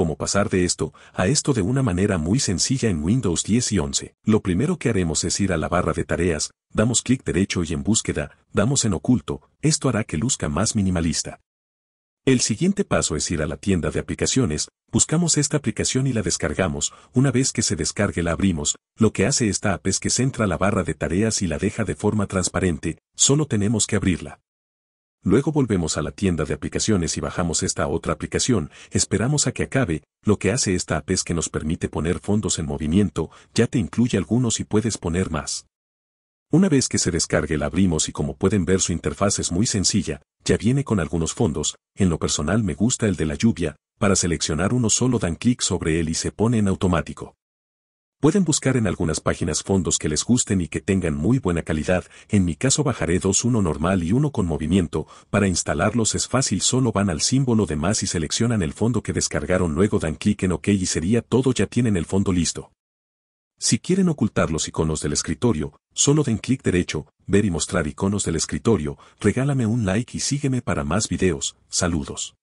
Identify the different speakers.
Speaker 1: cómo pasar de esto a esto de una manera muy sencilla en Windows 10 y 11. Lo primero que haremos es ir a la barra de tareas, damos clic derecho y en búsqueda, damos en oculto, esto hará que luzca más minimalista. El siguiente paso es ir a la tienda de aplicaciones, buscamos esta aplicación y la descargamos, una vez que se descargue la abrimos, lo que hace esta app es que centra la barra de tareas y la deja de forma transparente, solo tenemos que abrirla. Luego volvemos a la tienda de aplicaciones y bajamos esta otra aplicación, esperamos a que acabe, lo que hace esta app es que nos permite poner fondos en movimiento, ya te incluye algunos y puedes poner más. Una vez que se descargue la abrimos y como pueden ver su interfaz es muy sencilla, ya viene con algunos fondos, en lo personal me gusta el de la lluvia, para seleccionar uno solo dan clic sobre él y se pone en automático. Pueden buscar en algunas páginas fondos que les gusten y que tengan muy buena calidad, en mi caso bajaré dos uno normal y uno con movimiento, para instalarlos es fácil solo van al símbolo de más y seleccionan el fondo que descargaron luego dan clic en OK y sería todo ya tienen el fondo listo. Si quieren ocultar los iconos del escritorio, solo den clic derecho, ver y mostrar iconos del escritorio, regálame un like y sígueme para más videos, saludos.